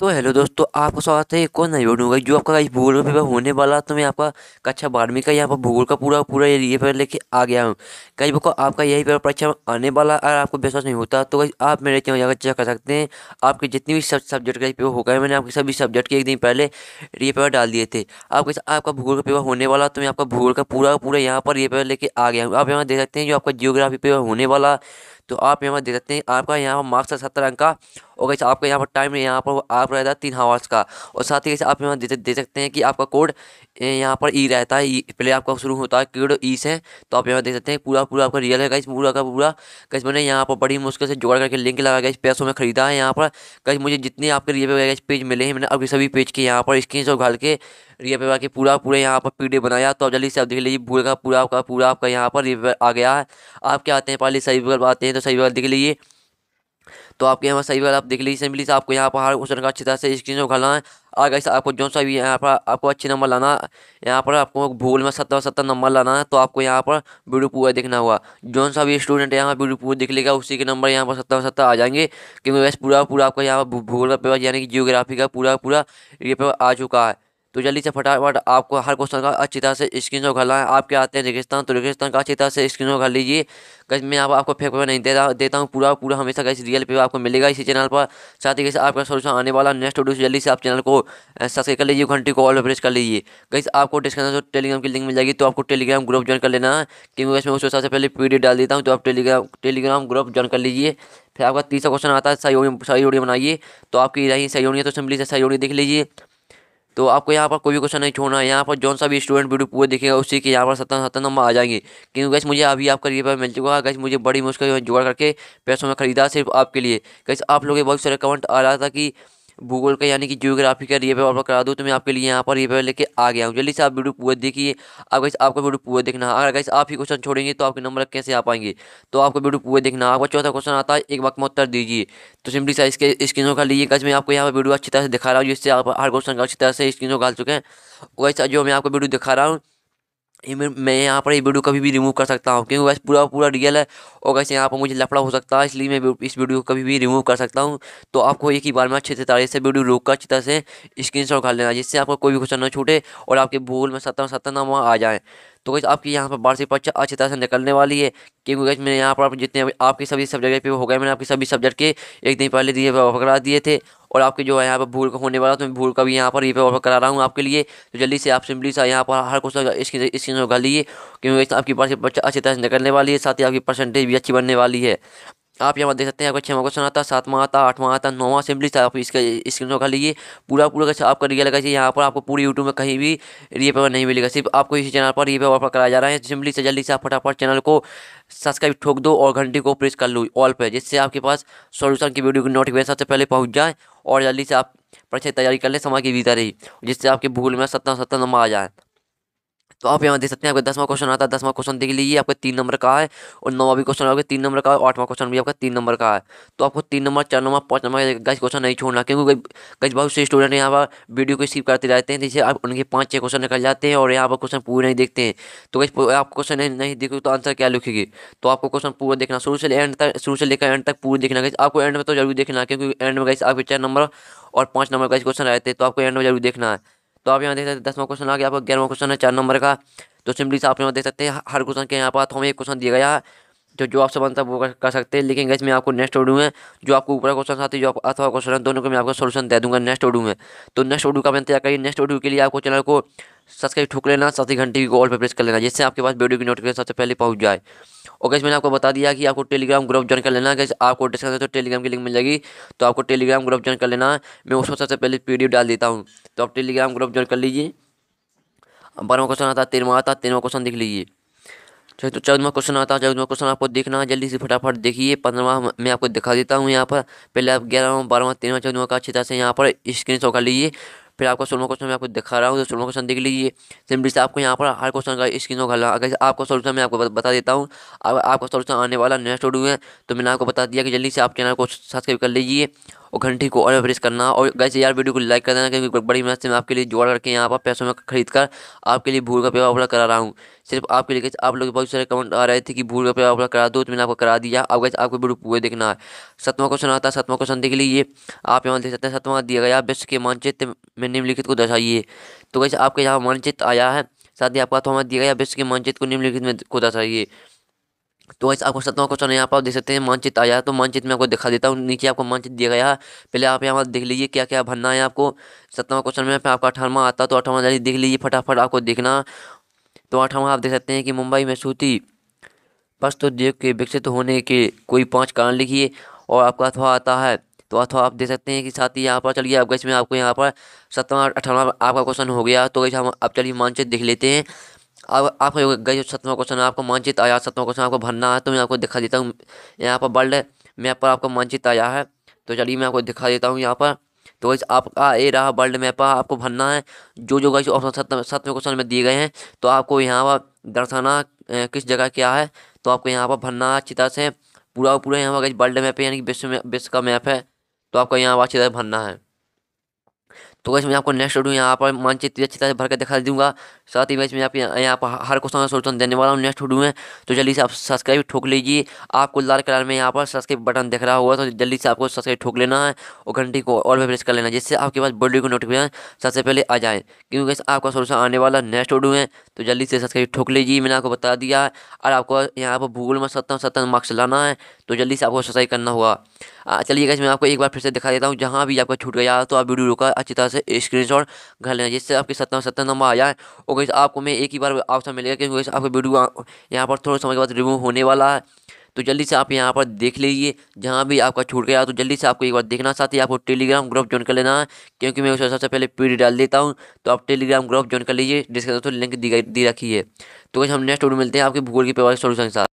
तो हेलो दोस्तों आपका स्वागत है एक और नई वीडियो का जो आपका गाइस भूगोल का पेपर होने वाला तो मैं आपका कक्षा बारहवीं का यहाँ पर भूगोल का पूरा पूरा ये पेपर लेके आ गया हूँ कई बुक आपका यही पेपर परीक्षा आने वाला अगर आपको विश्वास नहीं होता तो गाइस आप मेरे चैनल यहाँ चेक कर सकते हैं आपके जितनी भी सब सब्जेक्ट का पेपर हो गए मैंने आपके सभी सब्जेक्ट के एक दिन पहले ये पेपर डाल दिए थे आपके आपका भूगोल का पेपर होने वाला तो मैं आपका भूगोल का पूरा पूरा यहाँ पर ये पेपर लेके आ गया हूँ आप यहाँ देख सकते हैं जो आपका जियोग्राफी पेपर होने वाला तो आप यहाँ देख सकते हैं आपका यहाँ पर मार्क्स सत्तर अंक का और कैसे आपका यहाँ पर टाइम यहाँ पर आप रहता है तीन हावर्स का और साथ ही कैसे आप यहाँ दे, दे सकते हैं कि आपका कोड यहाँ पर ई e रहता है ई e, पहले आपका शुरू होता है कीड ई e से तो आप यहाँ देख सकते हैं पूरा पूरा आपका रियल है गाइस पूरा का पूरा कैसे मैंने यहाँ पर बड़ी मुश्किल से जोड़ करके लिंक लगा गया पैसों में खरीदा है यहाँ पर कैसे मुझे जितने आपके रिव्यू पेज मिले हैं मैंने अभी सभी पेज के यहाँ पर स्क्रीन घाल के रियल पे के पूरा पूरे यहाँ पर पी बनाया तो आप जल्दी से आप देख लीजिए पूरा का पूरा आपका पूरा आपका यहाँ पर रिव्यू आ गया है आप क्या आते हैं पहले सही विकल्प आते हैं तो सही विकल्प देख लीजिए तो आपके यहाँ सही बात आप देख लीजिए सिंपली से आपको यहाँ पर हर क्वेश्चन का अच्छी तरह से स्क्रीन उखाना है और ऐसा आपको जो सा भी यहाँ पर आपको अच्छे नंबर लाना यहाँ पर आपको भूल में सत्तर सत्तर नंबर लाना है तो आपको यहाँ पर वीडियो पूरा देखना होगा जो सा भी स्टूडेंट यहाँ पर वीडियो पूरा देख लेगा उसी के नंबर यहाँ पर सत्तर सत्तर आ जाएंगे क्योंकि वैसे पूरा पूरा आपका यहाँ पर भूगोल का पेपर यानी कि जियोग्राफी का पूरा पूरा ये पेपर आ चुका है तो जल्दी से फटाफट आपको हर क्वेश्चन का अच्छी तरह से स्क्रीन शॉट घरना है आपके आते हैं रेगिस्तान तो रेगिस्तान का अच्छी तरह से स्क्रीन शॉट घर लीजिए कैसे मैं आप, आपको फेक पेपर नहीं दे देता हूँ पूरा पूरा हमेशा कैसे रियल पेपर आपको मिलेगा इसी चैनल पर साथ ही कैसे आपका सोल्यूशन आने वाला नेक्स्ट वीडियो जल्दी से आप चैनल को सब्सक्राइब कर लीजिए घंटी को ऑल प्रेस कर लीजिए कैसे आपको डिस्क्रिप्शन से टेलीग्राम की लिंक मिल जाएगी तो आपको टेलीग्राम ग्रुप ज्वाइन कर लेना है क्योंकि इसमें हिसाब से पहले पी डाल देता हूँ तो आप टेलीग्राम टेलीग्राम ग्रुप ज्वाइन कर लीजिए फिर आपका तीसरा क्वेश्चन आता है सही सही ओडियो बनाइए तो आपकी रही सहयोगी तो सिंपली से ओडियो देख लीजिए तो आपको यहाँ पर कोई भी क्वेश्चन नहीं छोड़ना है यहाँ पर जो सा भी स्टूडेंट वीडियो पूरे देखेगा उसी के यहाँ पर सत्तर सत्तर नंबर आ जाएंगे क्योंकि गैस मुझे अभी आपका रिपेयर मिल चुका है गैस मुझे बड़ी मुश्किल में जुगाड़ करके पैसों में खरीदा सिर्फ आपके लिए गैस आप लोगों के बहुत सारे कमेंट आ रहा था कि भूगोल का यानी कि जियोग्राफी का रिपेयर आपका करा दूँ तो मैं आपके लिए यहाँ पर रिव्यू लेके आ गया हूँ जल्दी से आप वीडियो पूरा देखिए अब गैस आपको वीडियो पूरा देखना अगर गैस आप ही क्वेश्चन छोड़ेंगे तो आपके नंबर कैसे आ पाएंगे तो आपको वीडियो पूरा देखना आपका चौथा क्वेश्चन आता है एक वक्त में उत्तर दीजिए तो सिंपली सा इसके स्क्रीनों का लीजिए गैस मैं आपको यहाँ पर वीडियो अच्छी तरह से दिखा रहा हूँ जिससे आप हर क्वेश्चन का अच्छी तरह से स्क्रीनों का चुके हैं वैसा जो मैं आपको वीडियो दिखा रहा हूँ मैं यहाँ पर ये वीडियो कभी भी रिमूव कर सकता हूँ क्योंकि वैसे पूरा पूरा रियल है और वैसे यहाँ पर मुझे लफड़ा हो सकता है इसलिए मैं इस वीडियो को कभी भी रिमूव कर सकता हूँ तो आपको एक ही बार में अच्छे से तारीख से वीडियो रोक कर अच्छी तरह से स्क्रीन शॉट कर लेना जिससे आपको कोई भी क्वेश्चन ना छूटे और आपके भूल में सत्ता सत्ता ना वहाँ आ जाए तो कैसे आपकी यहाँ पर वार्षिक परीक्षा अच्छी तरह से निकलने वाली है क्योंकि कैसे मैंने यहाँ पर जितने आपके सभी सब्जेक्ट पे हो गए मैंने आपके सभी सब्जेक्ट के एक दिन पहले दिए पकड़ा दिए थे और आपके जो है यहाँ पर भूल का होने वाला तो मैं भूल का भी यहाँ पर रिपेयर ऑफर करा रहा हूँ आपके लिए तो जल्दी से आप सिंपली सा यहाँ पर हर कुछ इसकी इसकी उगा लिए क्योंकि आपकी पर्स अच्छी तरह से निकलने वाली है साथ ही आपकी परसेंटेज भी अच्छी बनने वाली है आप यहाँ पर देख सकते हैं आपका छः क्वेश्चन आता है सातवां आता आठवां आता नौवां सिंपली आप इसका स्क्रीन कर लीजिए पूरा पूरा कैसे आपका रियल लगा यहाँ पर आपको पूरी यूट्यूब में कहीं भी रिय पेपर नहीं मिलेगा सिर्फ आपको इसी चैनल पर रिय पेपर कराया जा रहा है सिंपली से जल्दी से आप फटाफट चैनल को सब्सक्राइब ठोक दो और घंटी को प्रेस कर लो ऑल पर जिससे आपके पास सोल्यूशन की वीडियो की नोटिफिकेशन सबसे पहले पहुँच जाए और जल्दी से आप परीक्षा तैयारी कर लें समय की बीता रही जिससे आपके भूल में सत्तर सत्तर नंबर आ जाए तो आप यहाँ देख सकते हैं आपका दसवां क्वेश्चन आता है दसवां क्वेश्चन देख लीजिए आपका तीन नंबर का है और नौवा भी क्वेश्चन आपके तीन नंबर का है आठवां क्वेश्चन भी आपका तीन नंबर का है तो आपको तीन नंबर चार नंबर पाँच नंबर गज क्वेश्चन नहीं छोड़ना क्योंकि गज बहुत से स्टूडेंट यहाँ पर वीडियो को स्किप करते रहते हैं जिससे आप उनके पाँच छः क्वेश्चन निकल जाते हैं और यहाँ पर क्वेश्चन पूरे नहीं देखते हैं तो गज आप क्वेश्चन नहीं देखोगे तो आंसर क्या लिखेगी तो आपको क्वेश्चन पूरा देखना शुरू से एंड तक शुरू से लेकर एंड तक पूरी देखना गई आपको एंड में तो जरूर देखना क्योंकि एंड में गई आपके चार नंबर और पाँच नंबर का क्वेश्चन आए थे तो आपको एंड में जरूर देखना है तो आप यहाँ देख सकते हैं दसवां क्वेश्चन आ गया आपका ग्यारहवा क्वेश्चन है चार नंबर का तो सिंपली से आप यहाँ देख सकते हैं हर क्वेश्चन के यहाँ पर हाथों में एक क्वेश्चन दिया गया है तो जो जो आपसे बनता है वो कर, कर सकते हैं लेकिन गैस मैं आपको नेक्स्ट ऑडियो में जो आपको ऊपर क्वेश्चन आते हैं जो अथवा क्वेश्चन है दोनों को मैं आपको सोल्यूशन दे दूँगा नेक्स्ट ऑडियो में तो नेक्स्ट ऑडियो का मैं तैयार करिए नेक्स्ट ऑडियो के लिए आपको चैनल को सब्सक्राइब ठूक लेना साथ ही घंटी को ऑल पर प्रेस कर लेना जिससे आपके पास वीडियो की नोटिफिकेशन सबसे पहले पहुँच जाए और गैस मैंने आपको बता दिया कि आपको टेलीग्राम ग्रुप ज्वाइन कर लेना गैस आपको डिस्क्रिप्शन तो टेलीग्राम की लिंक मिल जाएगी तो आपको टेलीग्राम ग्रुप ज्वाइन कर लेना मैं उसमें सबसे पहले पी डाल देता हूँ तो आप टेलीग्राम ग्रुप ज्वाइन कर लीजिए बारहवा क्वेश्चन आता है तेरहवा आता है तेरहवा क्वेश्चन देख लीजिए चलिए तो चौदवा क्वेश्चन आता है चौदवा क्वेश्चन आपको देखना है जल्दी से फटाफट देखिए पंद्रवा मैं आपको दिखा देता हूँ यहाँ पर पहले आप ग्यारहवा बारहवा तेरहवा चौदह का अच्छी तरह से यहाँ पर स्क्रीन शॉट कर लीजिए फिर आपको सोलवा क्वेश्चन मैं आपको दिखा रहा हूँ तो सोलवा क्वेश्चन देख लीजिए सिंपली से आपको यहाँ पर हर क्वेश्चन का स्क्रीन शॉट करना अगर आपको सोल्यूशन मैं आपको बता देता हूँ आपका सोल्यूशन आने वाला नेक्स्ट वीडियो है तो मैंने आपको बता दिया कि जल्दी से आप चैनल को सब्सक्राइब कर लीजिए और घंटी को ऑल प्रेस करना और गैसे यार वीडियो को लाइक कर देना क्योंकि बड़ी मेहनत से मैं आपके लिए जोड़ करके यहाँ पर पैसों में खरीद कर आपके लिए भूल का पेपर उपलब्ध करा रहा हूँ सिर्फ आपके लिए आप लोग बहुत सारे कमेंट आ रहे थे कि भूल का पेपर उपलब्ध करा दो तो मैंने आपको करा दिया अब गैस आपको वीडियो पूरे देखना है सतवा क्वेश्चन आता है सतवा क्वेश्चन देख लीजिए आप यहाँ देख सकते हैं सतवा दिया गया विश्व के मानचित्र में निम्नलिखित को दर्शाइए तो गैस आपके यहाँ मानचित्र आया है साथ ही आपका तो हमारा दिया गया विश्व के मानचित्र को निम्नलिखित में को दर्शाइए तो वैसे आपको सत्रह क्वेश्चन यहाँ पर आप देख सकते हैं मानचित आया तो मानचित में आपको दिखा देता हूँ नीचे आपको मानचित दिया गया पहले आप यहाँ पर देख लीजिए क्या क्या भरना है आपको सत्रहवा क्वेश्चन में फिर आपका अठारवा आता तो अठारवा जारी देख लीजिए फटाफट आपको देखना तो अठारवा आप देख सकते हैं कि मुंबई में सूती वस्तु देख के विकसित होने के कोई पाँच कारण लिखिए और आपका अथवा आता है तो अथवा आप देख सकते हैं कि साथ ही यहाँ पर चलिए आपका इसमें आपको यहाँ पर सत्रह अठारह आपका क्वेश्चन हो गया तो हम आप चलिए मानचित देख लेते हैं अब आप गई सत्रवा क्वेश्चन आपको मानचित आया सत्रवा क्वेश्चन आपको भरना है तो मैं आपको दिखा देता हूँ यहाँ पर वर्ल्ड मैप पर आपको मानचित आया है तो चलिए मैं आपको दिखा देता हूँ यहाँ पर तो वैसे आपका ये रहा वर्ल्ड मैप आपको भरना है जो जो गई ऑप्शन सत्य क्वेश्चन में दिए गए हैं तो आपको यहाँ पर दर्शाना किस जगह क्या है तो आपको यहाँ पर भरना है अच्छी तरह से पूरा पूरा यहाँ पर वर्ल्ड मैप है यानी कि विश्व में विश्व का मैप है तो आपको यहाँ पर अच्छी तरह भरना है तो वैसे मैं आपको नेक्स्ट वीडियो यहाँ पर मानचित्र अच्छी तरह से भर के दिखा दूंगा साथ ही वैसे मैं आपके यहाँ पर हर क्वेश्चन का सोल्यूशन देने वाला हूँ नेक्स्ट वीडियो में तो जल्दी से आप सब्सक्राइब ठोक लीजिए आपको लाल कलर में यहाँ पर सब्सक्राइब बटन दिख रहा होगा तो जल्दी से आपको सब्सक्राइब ठोक लेना है और घंटी को और भी प्रेस कर लेना है जिससे आपके पास वीडियो को नोटिफिकेशन सबसे पहले आ जाए क्योंकि आपका सोल्यूशन आने वाला नेक्स्ट वीडियो है तो जल्दी से सब्सक्राइब ठोक लीजिए मैंने आपको बता दिया है और आपको यहाँ पर भूगोल में सत्तर सत्तर मार्क्स लाना है तो जल्दी से आपको सब्सक्राइब करना होगा चलिए गाइस मैं आपको एक बार फिर से दिखा देता हूँ जहाँ भी आपका छूट गया तो आप वीडियो का अच्छी तरह से स्क्रीन घर लेना जिससे आपके सत्तर सत्तर नंबर आया जाए और गाइस आपको मैं एक ही बार ऑप्शन मिलेगा क्योंकि आपका वीडियो यहाँ पर थोड़ा समय के बाद रिमूव होने वाला है तो जल्दी से आप यहाँ पर देख लीजिए जहाँ भी आपका छूट गया तो जल्दी से आपको एक बार देखना साथ ही आपको टेलीग्राम ग्रुप ज्वाइन कर लेना है क्योंकि मैं उसे सबसे पहले डी डाल देता हूँ तो आप टेलीग्राम ग्रुप ज्वाइन कर लीजिए जिसके तो लिंक दी रखी है तो हम नेक्स्ट वीडियो मिलते हैं आपके भूगोल की पेपर सोल्यूशन के साथ